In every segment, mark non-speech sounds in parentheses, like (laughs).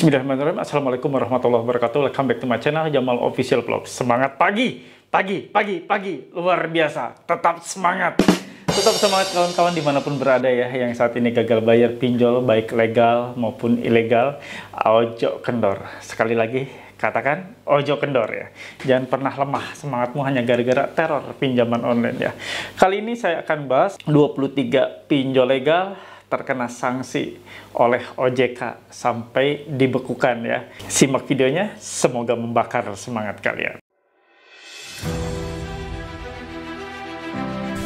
Bismillahirrahmanirrahim. Assalamualaikum warahmatullahi wabarakatuh. Welcome back to my channel Jamal Official Vlog. Semangat pagi, pagi, pagi, pagi. Luar biasa. Tetap semangat. Tetap semangat kawan-kawan dimanapun berada ya yang saat ini gagal bayar pinjol baik legal maupun ilegal. Ojo kendor. Sekali lagi katakan ojo kendor ya. Jangan pernah lemah, semangatmu hanya gara-gara teror pinjaman online ya. Kali ini saya akan bahas 23 pinjol legal terkena sanksi oleh OJK sampai dibekukan ya. Simak videonya, semoga membakar semangat kalian.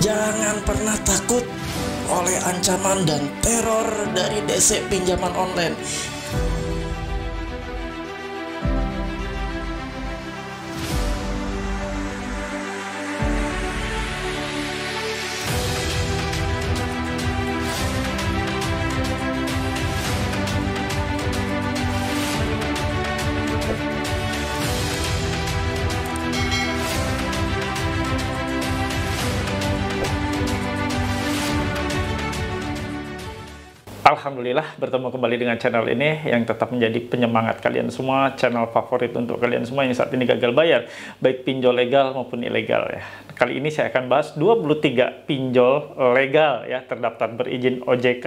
Jangan pernah takut oleh ancaman dan teror dari DC pinjaman online. Alhamdulillah bertemu kembali dengan channel ini yang tetap menjadi penyemangat kalian semua, channel favorit untuk kalian semua yang saat ini gagal bayar, baik pinjol legal maupun ilegal ya. Kali ini saya akan bahas 23 pinjol legal ya terdaftar berizin OJK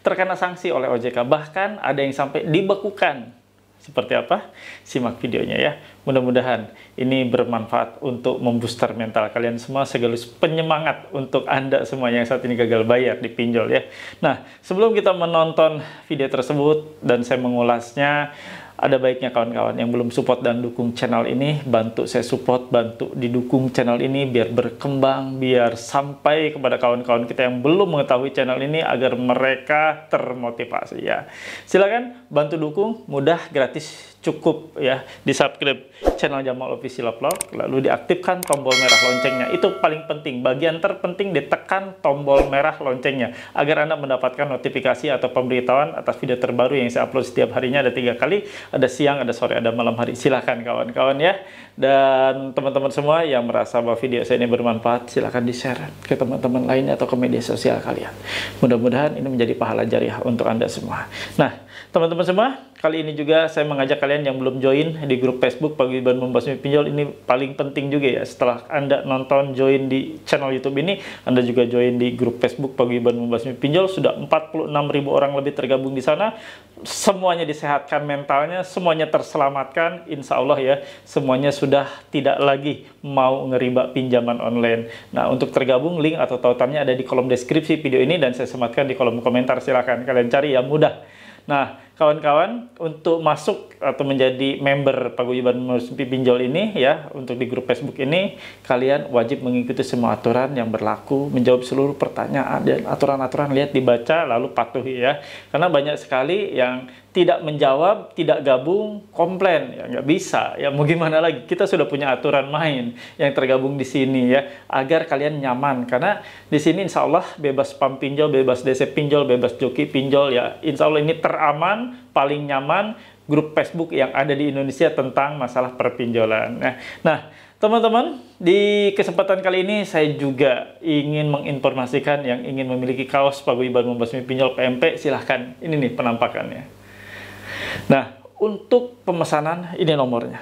terkena sanksi oleh OJK, bahkan ada yang sampai dibekukan seperti apa? Simak videonya ya. Mudah-mudahan ini bermanfaat untuk membooster mental kalian semua segalus penyemangat untuk Anda semua yang saat ini gagal bayar di pinjol ya. Nah, sebelum kita menonton video tersebut dan saya mengulasnya, ada baiknya kawan-kawan yang belum support dan dukung channel ini bantu saya support, bantu didukung channel ini biar berkembang, biar sampai kepada kawan-kawan kita yang belum mengetahui channel ini agar mereka termotivasi ya. Silakan bantu dukung, mudah, gratis cukup ya di subscribe channel Jamal Official Vlog lalu diaktifkan tombol merah loncengnya itu paling penting bagian terpenting ditekan tombol merah loncengnya agar anda mendapatkan notifikasi atau pemberitahuan atas video terbaru yang saya upload setiap harinya ada tiga kali ada siang ada sore ada malam hari silahkan kawan-kawan ya dan teman-teman semua yang merasa bahwa video saya ini bermanfaat silahkan di share ke teman-teman lainnya atau ke media sosial kalian mudah-mudahan ini menjadi pahala jariah untuk anda semua nah teman-teman semua kali ini juga saya mengajak kalian yang belum join di grup Facebook Paguyuban Membasmi Pinjol ini paling penting juga ya setelah Anda nonton join di channel YouTube ini Anda juga join di grup Facebook Paguyuban Membasmi Pinjol sudah ribu orang lebih tergabung di sana semuanya disehatkan mentalnya semuanya terselamatkan insya Allah ya semuanya sudah tidak lagi mau ngeriba pinjaman online nah untuk tergabung link atau tautannya ada di kolom deskripsi video ini dan saya sematkan di kolom komentar silahkan kalian cari ya mudah Nah, kawan-kawan untuk masuk atau menjadi member paguyuban Muspi Pinjol ini ya untuk di grup Facebook ini kalian wajib mengikuti semua aturan yang berlaku, menjawab seluruh pertanyaan dan aturan-aturan lihat dibaca lalu patuhi ya. Karena banyak sekali yang tidak menjawab, tidak gabung, komplain. Ya nggak bisa. Ya mau gimana lagi? Kita sudah punya aturan main yang tergabung di sini ya, agar kalian nyaman. Karena di sini insya Allah bebas spam pinjol, bebas DC pinjol, bebas joki pinjol ya. Insya Allah ini teraman, paling nyaman grup Facebook yang ada di Indonesia tentang masalah perpinjolan. Nah, nah Teman-teman, di kesempatan kali ini saya juga ingin menginformasikan yang ingin memiliki kaos paguyuban membasmi pinjol PMP, silahkan. Ini nih penampakannya. Nah, untuk pemesanan ini nomornya.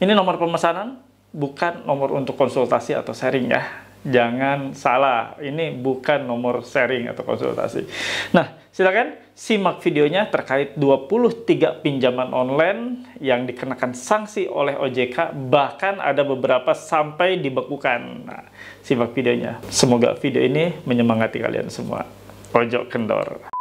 Ini nomor pemesanan, bukan nomor untuk konsultasi atau sharing ya. Jangan salah, ini bukan nomor sharing atau konsultasi. Nah, silakan simak videonya terkait 23 pinjaman online yang dikenakan sanksi oleh OJK, bahkan ada beberapa sampai dibekukan. Nah, simak videonya. Semoga video ini menyemangati kalian semua. Pojok kendor.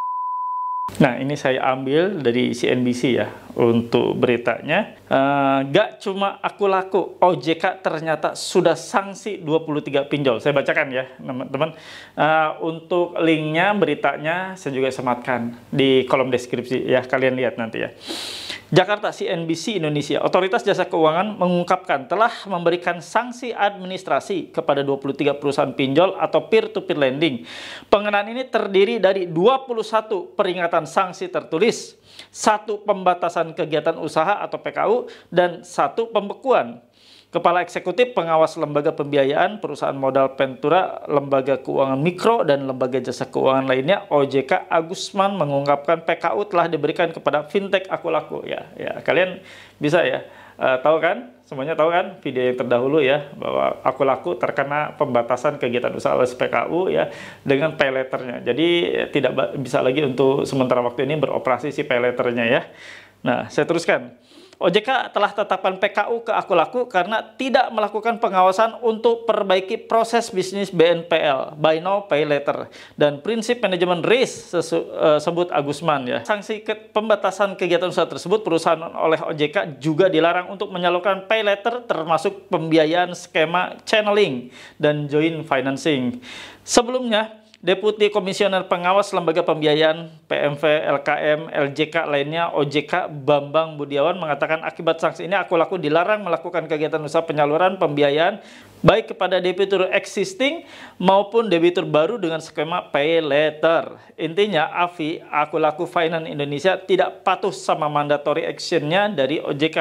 Nah, ini saya ambil dari CNBC ya untuk beritanya. Uh, gak cuma aku laku, OJK ternyata sudah sanksi 23 pinjol. Saya bacakan ya, teman-teman. Uh, untuk linknya, beritanya saya juga sematkan di kolom deskripsi ya. Kalian lihat nanti ya. Jakarta CNBC Indonesia, Otoritas Jasa Keuangan mengungkapkan telah memberikan sanksi administrasi kepada 23 perusahaan pinjol atau peer-to-peer -peer lending. Pengenaan ini terdiri dari 21 peringatan sanksi tertulis, satu pembatasan kegiatan usaha atau PKU, dan satu pembekuan Kepala Eksekutif Pengawas Lembaga Pembiayaan Perusahaan Modal Ventura, Lembaga Keuangan Mikro, dan Lembaga Jasa Keuangan lainnya, OJK Agusman mengungkapkan PKU telah diberikan kepada fintech aku laku. Ya, ya kalian bisa ya, uh, tahu kan? Semuanya tahu kan video yang terdahulu ya bahwa aku laku terkena pembatasan kegiatan usaha oleh PKU ya dengan pay letternya. Jadi eh, tidak bisa lagi untuk sementara waktu ini beroperasi si pay letternya ya. Nah, saya teruskan. OJK telah tetapkan PKU ke aku laku karena tidak melakukan pengawasan untuk perbaiki proses bisnis BNPL, buy now pay later dan prinsip manajemen risk eh, sebut Agusman ya. Sanksi ke pembatasan kegiatan usaha tersebut perusahaan oleh OJK juga dilarang untuk menyalurkan pay later termasuk pembiayaan skema channeling dan joint financing. Sebelumnya Deputi Komisioner Pengawas Lembaga Pembiayaan PMV, LKM, LJK lainnya OJK Bambang Budiawan mengatakan akibat sanksi ini aku laku dilarang melakukan kegiatan usaha penyaluran pembiayaan baik kepada debitur existing maupun debitur baru dengan skema pay Letter. Intinya AFI aku laku Finance Indonesia tidak patuh sama mandatory actionnya dari OJK.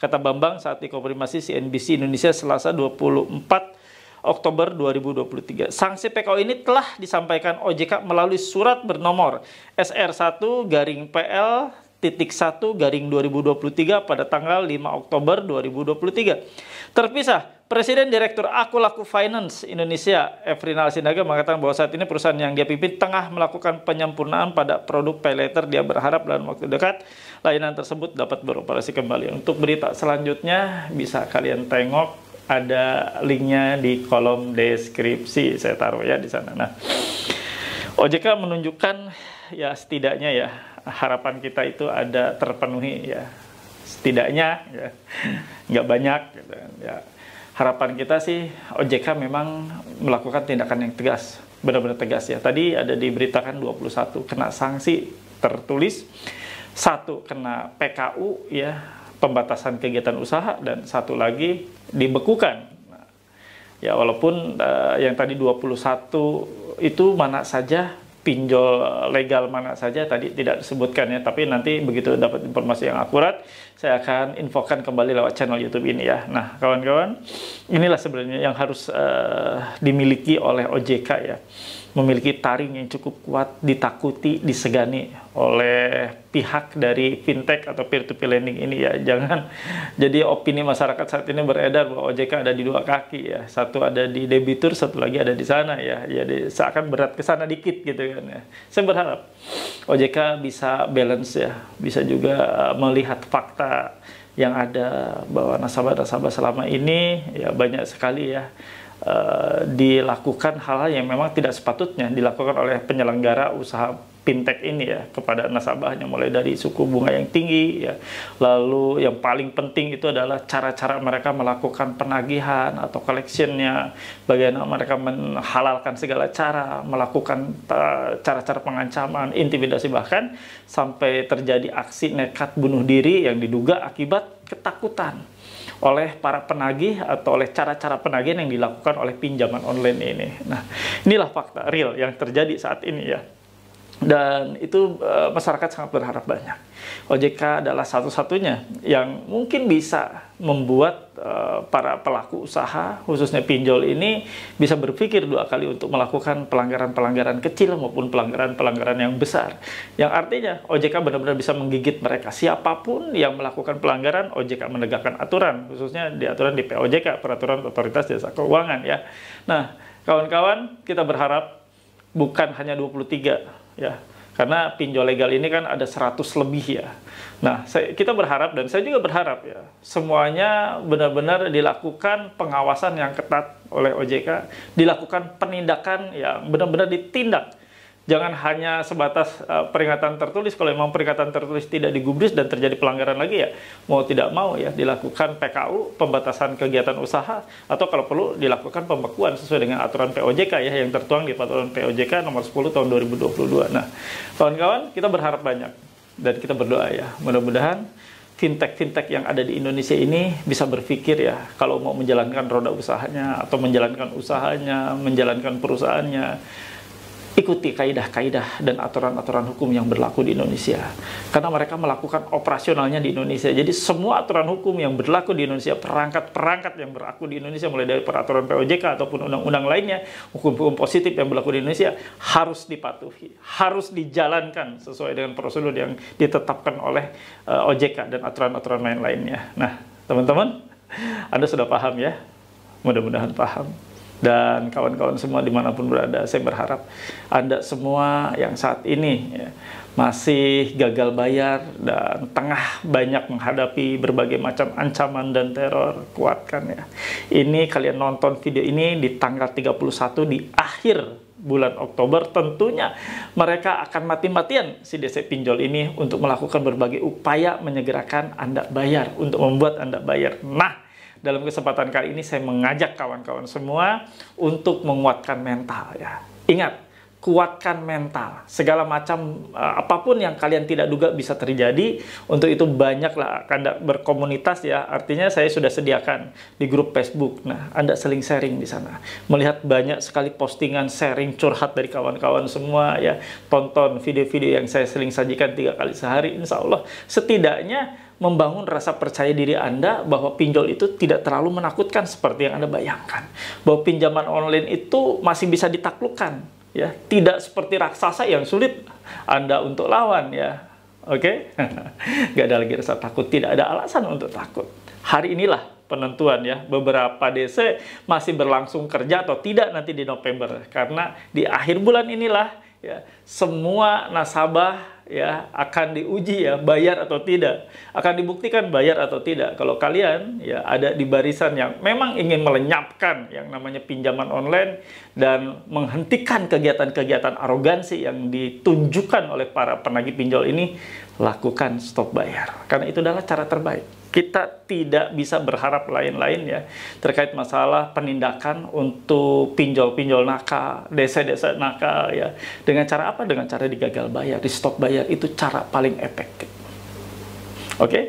Kata Bambang saat dikonfirmasi CNBC Indonesia Selasa 24 Oktober 2023. Sanksi PKO ini telah disampaikan OJK melalui surat bernomor SR1 garing PL titik 1 garing 2023 pada tanggal 5 Oktober 2023. Terpisah, Presiden Direktur Akulaku Finance Indonesia, Efrinal Sinaga mengatakan bahwa saat ini perusahaan yang dia pimpin tengah melakukan penyempurnaan pada produk Paylater. Dia berharap dalam waktu dekat layanan tersebut dapat beroperasi kembali. Untuk berita selanjutnya bisa kalian tengok ada linknya di kolom deskripsi saya taruh ya di sana. Nah, OJK menunjukkan ya setidaknya ya harapan kita itu ada terpenuhi ya setidaknya ya nggak banyak gitu, ya harapan kita sih OJK memang melakukan tindakan yang tegas benar-benar tegas ya tadi ada diberitakan 21 kena sanksi tertulis satu kena PKU ya pembatasan kegiatan usaha dan satu lagi dibekukan. Nah, ya walaupun uh, yang tadi 21 itu mana saja pinjol eh, legal mana saja tadi tidak disebutkan ya tapi nanti begitu dapat informasi yang akurat saya akan infokan kembali lewat channel YouTube ini ya. Nah, kawan-kawan, inilah sebenarnya yang harus uh, dimiliki oleh OJK ya memiliki taring yang cukup kuat, ditakuti, disegani oleh pihak dari fintech atau peer-to-peer lending ini ya. (laughs) Jangan jadi opini masyarakat saat ini beredar bahwa OJK ada di dua kaki ya. Satu ada di debitur, satu lagi ada di sana ya. Jadi ya, seakan berat ke sana dikit gitu kan ya. Saya berharap OJK bisa balance ya, bisa juga eh, melihat fakta yang ada bahwa nasabah-nasabah selama ini ya banyak sekali ya Eh, dilakukan hal-hal yang memang tidak sepatutnya dilakukan oleh penyelenggara usaha fintech ini ya kepada nasabahnya mulai dari suku bunga yang tinggi ya lalu yang paling penting itu adalah cara-cara mereka melakukan penagihan atau collectionnya bagaimana mereka menghalalkan segala cara melakukan eh, cara-cara pengancaman intimidasi bahkan sampai terjadi aksi nekat bunuh diri yang diduga akibat ketakutan oleh para penagih atau oleh cara-cara penagihan yang dilakukan oleh pinjaman online ini. Nah, inilah fakta real yang terjadi saat ini ya dan itu uh, masyarakat sangat berharap banyak. OJK adalah satu-satunya yang mungkin bisa membuat uh, para pelaku usaha khususnya pinjol ini bisa berpikir dua kali untuk melakukan pelanggaran-pelanggaran kecil maupun pelanggaran-pelanggaran yang besar. Yang artinya OJK benar-benar bisa menggigit mereka siapapun yang melakukan pelanggaran OJK menegakkan aturan khususnya di aturan di POJK peraturan otoritas jasa keuangan ya. Nah, kawan-kawan kita berharap bukan hanya 23 ya karena pinjol legal ini kan ada 100 lebih ya. Nah, saya, kita berharap dan saya juga berharap ya, semuanya benar-benar dilakukan pengawasan yang ketat oleh OJK, dilakukan penindakan yang benar-benar ditindak jangan hanya sebatas uh, peringatan tertulis. Kalau memang peringatan tertulis tidak digubris dan terjadi pelanggaran lagi ya mau tidak mau ya dilakukan PKU pembatasan kegiatan usaha atau kalau perlu dilakukan pembekuan sesuai dengan aturan POJK ya yang tertuang di peraturan POJK nomor 10 tahun 2022. Nah, kawan-kawan kita berharap banyak dan kita berdoa ya mudah-mudahan fintech-fintech yang ada di Indonesia ini bisa berpikir ya kalau mau menjalankan roda usahanya atau menjalankan usahanya, menjalankan perusahaannya ikuti kaidah-kaidah dan aturan-aturan hukum yang berlaku di Indonesia. Karena mereka melakukan operasionalnya di Indonesia. Jadi semua aturan hukum yang berlaku di Indonesia, perangkat-perangkat yang berlaku di Indonesia mulai dari peraturan POJK ataupun undang-undang lainnya, hukum-hukum positif yang berlaku di Indonesia harus dipatuhi, harus dijalankan sesuai dengan prosedur yang ditetapkan oleh uh, eh, OJK dan aturan-aturan lain-lainnya. Nah, teman-teman, Anda sudah paham ya? Mudah-mudahan paham dan kawan-kawan semua dimanapun berada, saya berharap Anda semua yang saat ini ya, masih gagal bayar dan tengah banyak menghadapi berbagai macam ancaman dan teror, kuatkan ya. Ini kalian nonton video ini di tanggal 31 di akhir bulan Oktober, tentunya mereka akan mati-matian si DC pinjol ini untuk melakukan berbagai upaya menyegerakan Anda bayar, untuk membuat Anda bayar. Nah, dalam kesempatan kali ini saya mengajak kawan-kawan semua untuk menguatkan mental ya. Ingat, kuatkan mental. Segala macam uh, apapun yang kalian tidak duga bisa terjadi, untuk itu banyaklah kanda berkomunitas ya. Artinya saya sudah sediakan di grup Facebook. Nah, Anda seling sharing di sana. Melihat banyak sekali postingan sharing curhat dari kawan-kawan semua ya. Tonton video-video yang saya seling sajikan tiga kali sehari insya Allah setidaknya membangun rasa percaya diri Anda bahwa pinjol itu tidak terlalu menakutkan seperti yang Anda bayangkan. Bahwa pinjaman online itu masih bisa ditaklukkan ya tidak seperti raksasa yang sulit Anda untuk lawan ya. Oke? Okay? (laughs) Gak ada lagi rasa takut, tidak ada alasan untuk takut. Hari inilah penentuan ya. Beberapa DC masih berlangsung kerja atau tidak nanti di November karena di akhir bulan inilah ya semua nasabah ya akan diuji ya bayar atau tidak akan dibuktikan bayar atau tidak kalau kalian ya ada di barisan yang memang ingin melenyapkan yang namanya pinjaman online dan menghentikan kegiatan-kegiatan arogansi yang ditunjukkan oleh para penagih pinjol ini lakukan stop bayar karena itu adalah cara terbaik kita tidak bisa berharap lain-lain ya terkait masalah penindakan untuk pinjol-pinjol nakal, desa-desa nakal ya. Dengan cara apa? Dengan cara digagal bayar, di stop bayar itu cara paling efektif. Oke? Okay?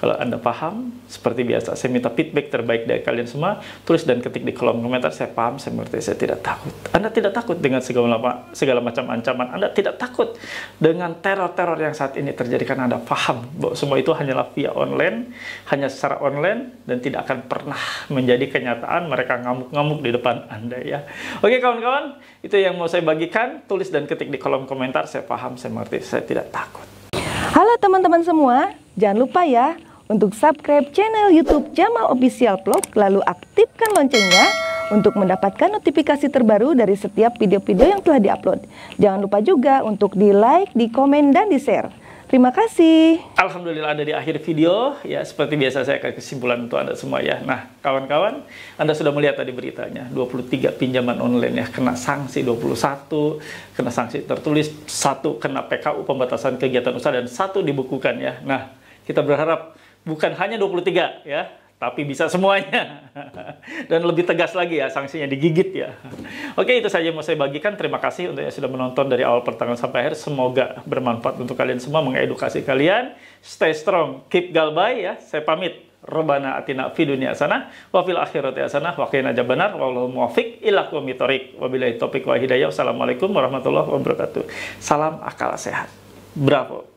Kalau Anda paham, seperti biasa, saya minta feedback terbaik dari kalian semua. Tulis dan ketik di kolom komentar, saya paham, saya mengerti, saya tidak takut. Anda tidak takut dengan segala, segala macam ancaman. Anda tidak takut dengan teror-teror yang saat ini terjadi karena Anda paham bahwa semua itu hanyalah via online, hanya secara online, dan tidak akan pernah menjadi kenyataan mereka ngamuk-ngamuk di depan Anda ya. Oke kawan-kawan, itu yang mau saya bagikan. Tulis dan ketik di kolom komentar, saya paham, saya mengerti, saya tidak takut. Halo teman-teman semua, jangan lupa ya untuk subscribe channel YouTube Jamal Official Vlog, lalu aktifkan loncengnya untuk mendapatkan notifikasi terbaru dari setiap video-video yang telah diupload. Jangan lupa juga untuk di like, di komen, dan di share. Terima kasih. Alhamdulillah ada di akhir video. Ya, seperti biasa saya akan kesimpulan untuk Anda semua ya. Nah, kawan-kawan, Anda sudah melihat tadi beritanya. 23 pinjaman online ya kena sanksi 21, kena sanksi tertulis, satu kena PKU pembatasan kegiatan usaha dan satu dibukukan ya. Nah, kita berharap bukan hanya 23 ya, tapi bisa semuanya. (laughs) Dan lebih tegas lagi ya, sanksinya digigit ya. (laughs) Oke, itu saja yang mau saya bagikan. Terima kasih untuk yang sudah menonton dari awal pertengahan sampai akhir. Semoga bermanfaat untuk kalian semua, mengedukasi kalian. Stay strong, keep galbay ya. Saya pamit. Rabbana atina fi dunia sana wa fil akhirati sana, wa qina wa wallahu muwaffiq ila aqwamit thoriq wabillahi taufiq wa hidayah. Wassalamualaikum warahmatullahi wabarakatuh. Salam akal sehat. Bravo.